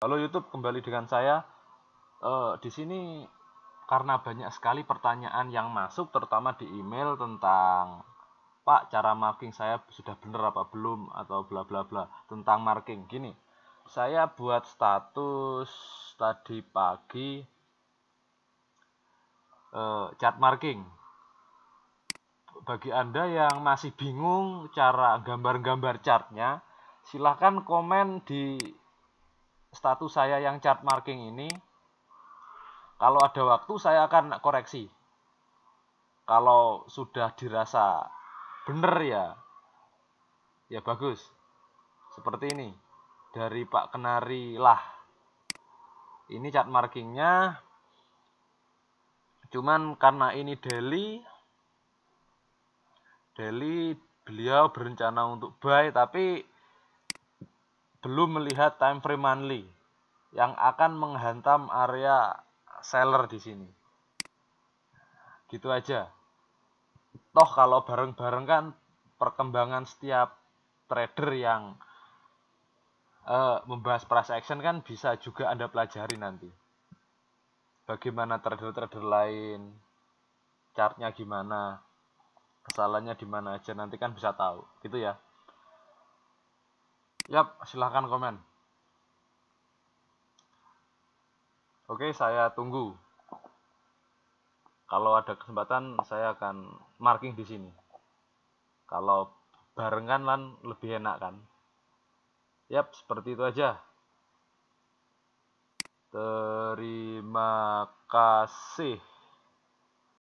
Halo YouTube, kembali dengan saya. E, di sini karena banyak sekali pertanyaan yang masuk, terutama di email tentang Pak cara marking saya sudah benar apa belum atau bla bla bla tentang marking gini. Saya buat status tadi pagi e, eh, cat marking. Bagi anda yang masih bingung cara gambar-gambar chartnya, silahkan komen di status saya yang chart marking ini kalau ada waktu saya akan koreksi kalau sudah dirasa benar ya ya bagus seperti ini dari Pak Kenari lah ini chart markingnya cuman karena ini daily daily beliau berencana untuk buy tapi belum melihat time frame monthly yang akan menghantam area seller di sini. Gitu aja. Toh kalau bareng-bareng kan perkembangan setiap trader yang uh, membahas price action kan bisa juga Anda pelajari nanti. Bagaimana trader-trader lain, chartnya gimana, kesalahannya di mana aja nanti kan bisa tahu. Gitu ya. Yap, silahkan komen. Oke, saya tunggu. Kalau ada kesempatan, saya akan marking di sini. Kalau barengan lan lebih enak kan. Yap, seperti itu aja. Terima kasih.